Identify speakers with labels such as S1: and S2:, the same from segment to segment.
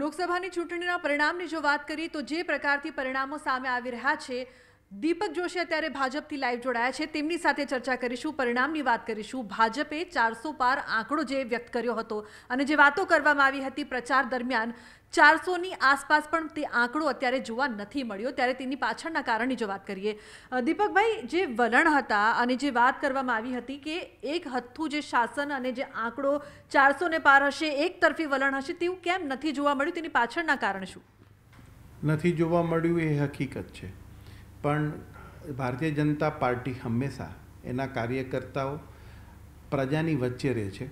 S1: લોકસભાની ચૂંટણીના પરિણામની જો વાત કરીએ તો જે પ્રકારથી પરિણામો સામે આવી રહ્યા છે દીપક જોશી અત્યારે ભાજપથી લાઈવ જોડાયા છે તેમની સાથે ચર્ચા કરીશું પરિણામની વાત કરીશું ભાજપે ચારસો પાર આંકડો જે વ્યક્ત કર્યો હતો અને જે વાતો કરવામાં આવી હતી પ્રચાર દરમિયાન ચારસોની આસપાસ પણ તે આંકડો અત્યારે જોવા નથી મળ્યો ત્યારે તેની પાછળના કારણની જો વાત કરીએ દીપકભાઈ જે વલણ હતા અને જે વાત કરવામાં આવી હતી કે એક હથ્થું જે શાસન અને જે આંકડો ચારસોને પાર હશે એક તરફી વલણ હશે તેવું કેમ નથી જોવા મળ્યું તેની પાછળના કારણ શું
S2: નથી જોવા મળ્યું એ હકીકત છે પણ ભારતીય જનતા પાર્ટી હંમેશા એના કાર્યકર્તાઓ પ્રજાની વચ્ચે રહે છે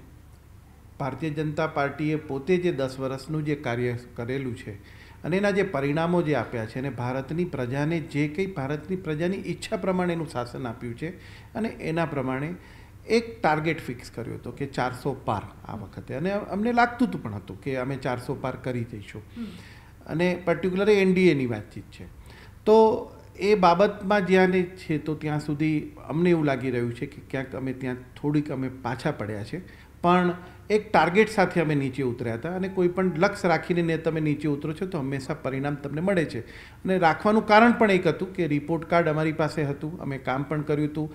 S2: ભારતીય જનતા પાર્ટીએ પોતે જે દસ વર્ષનું જે કાર્ય કરેલું છે અને એના જે પરિણામો જે આપ્યા છે અને ભારતની પ્રજાને જે કંઈ ભારતની પ્રજાની ઈચ્છા પ્રમાણેનું શાસન આપ્યું છે અને એના પ્રમાણે એક ટાર્ગેટ ફિક્સ કર્યો હતો કે ચારસો પાર આ વખતે અને અમને લાગતું પણ હતું કે અમે ચારસો પાર કરી જઈશું અને પર્ટિક્યુલર એનડીએની વાતચીત છે તો એ બાબતમાં જ્યાંને છે તો ત્યાં સુધી અમને એવું લાગી રહ્યું છે કે ક્યાંક અમે ત્યાં થોડીક અમે પાછા પડ્યા છે પણ એક ટાર્ગેટ સાથે અમે નીચે ઉતર્યા હતા અને કોઈ પણ લક્ષ્ય રાખીને તમે નીચે ઉતરો છો તો હંમેશા પરિણામ તમને મળે છે અને રાખવાનું કારણ પણ એક હતું કે રિપોર્ટ કાર્ડ અમારી પાસે હતું અમે કામ પણ કર્યું હતું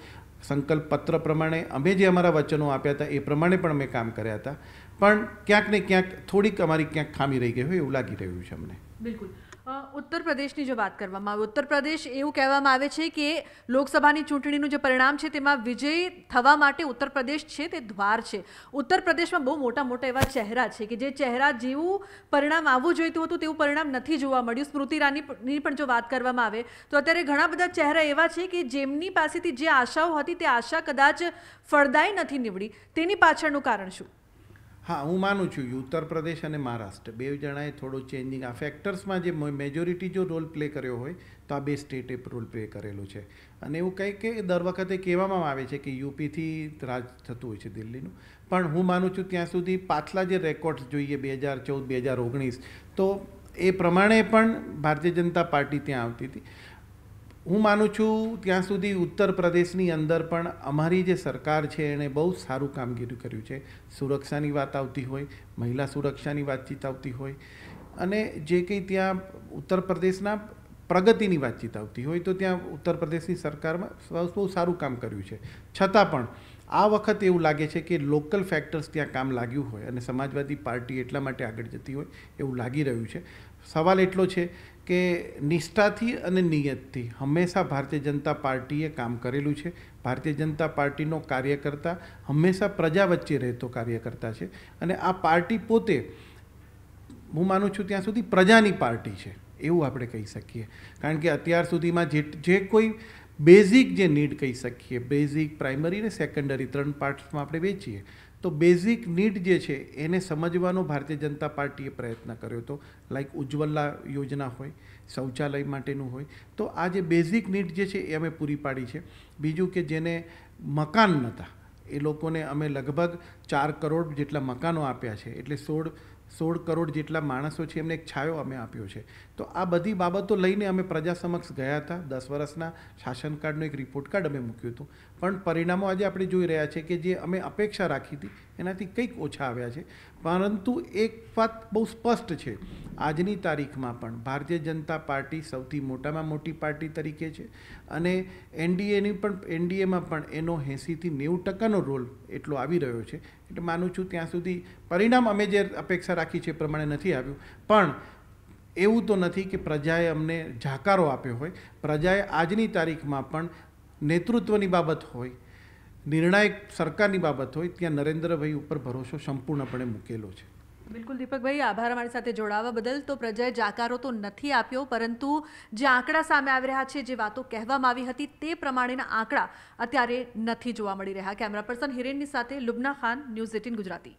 S2: સંકલ્પ પત્ર પ્રમાણે અમે જે અમારા વચનો આપ્યા હતા એ પ્રમાણે પણ અમે કામ કર્યા હતા પણ ક્યાંક ને ક્યાંક થોડીક અમારી ક્યાંક ખામી રહી ગઈ હોય એવું લાગી રહ્યું છે અમને
S1: બિલકુલ ઉત્તર પ્રદેશની જો વાત કરવામાં આવે ઉત્તર પ્રદેશ એવું કહેવામાં આવે છે કે લોકસભાની ચૂંટણીનું જે પરિણામ છે તેમાં વિજય થવા માટે ઉત્તર પ્રદેશ છે તે દ્વાર છે ઉત્તર પ્રદેશમાં બહુ મોટા મોટા એવા ચહેરા છે કે જે ચહેરા જેવું પરિણામ આવવું જોઈતું હતું તેવું પરિણામ નથી જોવા મળ્યું સ્મૃતિ રાનીની પણ જો વાત કરવામાં આવે તો અત્યારે ઘણા બધા ચહેરા એવા છે કે જેમની પાસેથી જે આશાઓ હતી તે આશા કદાચ ફળદાય નથી નીવડી તેની પાછળનું કારણ શું
S2: હા હું માનું છું ઉત્તર પ્રદેશ અને મહારાષ્ટ્ર બે જણાએ થોડો ચેન્જિંગ આ ફેક્ટર્સમાં જે મેજોરિટી જો રોલ પ્લે કર્યો હોય તો આ બે સ્ટેટે રોલ પ્લે કરેલો છે અને એવું કંઈક કે દર વખતે કહેવામાં આવે છે કે યુપીથી રાજ થતું હોય છે દિલ્હીનું પણ હું માનું છું ત્યાં સુધી પાછલા જે રેકોર્ડ્સ જોઈએ બે હજાર ચૌદ બે હજાર ઓગણીસ તો એ પ્રમાણે પણ ભારતીય જનતા પાર્ટી ત્યાં આવતી હતી હું માનું છું ત્યાં સુધી ઉત્તર પ્રદેશની અંદર પણ અમારી જે સરકાર છે એણે બહુ સારું કામગીરી કર્યું છે સુરક્ષાની વાત આવતી હોય મહિલા સુરક્ષાની વાતચીત આવતી હોય અને જે કંઈ ત્યાં ઉત્તર પ્રદેશના પ્રગતિની વાતચીત આવતી હોય તો ત્યાં ઉત્તર પ્રદેશની સરકારમાં બહુ સારું કામ કર્યું છે છતાં પણ આ વખત એવું લાગે છે કે લોકલ ફેક્ટર્સ ત્યાં કામ લાગ્યું હોય અને સમાજવાદી પાર્ટી એટલા માટે આગળ જતી હોય એવું લાગી રહ્યું છે સવાલ એટલો છે કે નિષ્ઠાથી અને નિયતથી હંમેશા ભારતીય જનતા પાર્ટીએ કામ કરેલું છે ભારતીય જનતા પાર્ટીનો કાર્યકર્તા હંમેશા પ્રજા વચ્ચે રહેતો કાર્યકર્તા છે અને આ પાર્ટી પોતે હું માનું છું ત્યાં સુધી પ્રજાની પાર્ટી છે એવું આપણે કહી શકીએ કારણ કે અત્યાર સુધીમાં જે જે કોઈ બેઝિક જે નીડ કહી શકીએ બેઝિક પ્રાઇમરી અને સેકન્ડરી ત્રણ પાર્ટ્સમાં આપણે વેચીએ તો બેઝિક નીડ જે છે એને સમજવાનો ભારતીય જનતા પાર્ટીએ પ્રયત્ન કર્યો હતો લાઈક ઉજ્જવલા યોજના હોય શૌચાલય માટેનું હોય તો આ જે બેઝિક નીડ જે છે એ અમે પૂરી પાડી છે બીજું કે જેને મકાન નહોતા એ લોકોને અમે લગભગ ચાર કરોડ જેટલા મકાનો આપ્યા છે એટલે સોળ સોળ કરોડ જેટલા માણસો છે એમને એક છાયો અમે આપ્યો છે તો આ બધી બાબતો લઈને અમે પ્રજા સમક્ષ ગયા હતા દસ વર્ષના શાસન કાર્ડનો એક રિપોર્ટ કાર્ડ અમે મૂક્યું હતું પણ પરિણામો આજે આપણે જોઈ રહ્યા છે કે જે અમે અપેક્ષા રાખી હતી એનાથી કંઈક ઓછા આવ્યા છે પરંતુ એક વાત બહુ સ્પષ્ટ છે આજની તારીખમાં પણ ભારતીય જનતા પાર્ટી સૌથી મોટામાં મોટી પાર્ટી તરીકે છે અને એનડીએની પણ એનડીએમાં પણ એનો એંસીથી નેવું ટકાનો રોલ એટલો આવી રહ્યો છે એટલે માનું છું ત્યાં સુધી પરિણામ અમે જે અપેક્ષા રાખી છે એ પ્રમાણે નથી આવ્યું પણ એવું તો નથી કે પ્રજાએ અમને જાકારો આપ્યો હોય પ્રજાએ આજની તારીખમાં પણ નેતૃત્વની બાબત હોય નિર્ણાયક સરકારની બાબત હોય ત્યાં નરેન્દ્રભાઈ ઉપર ભરોસો સંપૂર્ણપણે મૂકેલો છે
S1: બિલકુલ દીપકભાઈ આભાર અમારી સાથે જોડાવા બદલ તો પ્રજાએ જાકારો તો નથી આપ્યો પરંતુ જે આંકડા સામે આવી રહ્યા છે જે વાતો કહેવામાં આવી હતી તે પ્રમાણેના આંકડા અત્યારે નથી જોવા મળી રહ્યા કેમેરા પર્સન હિરેનની સાથે લુબના ખાન ન્યૂઝ એટીન ગુજરાતી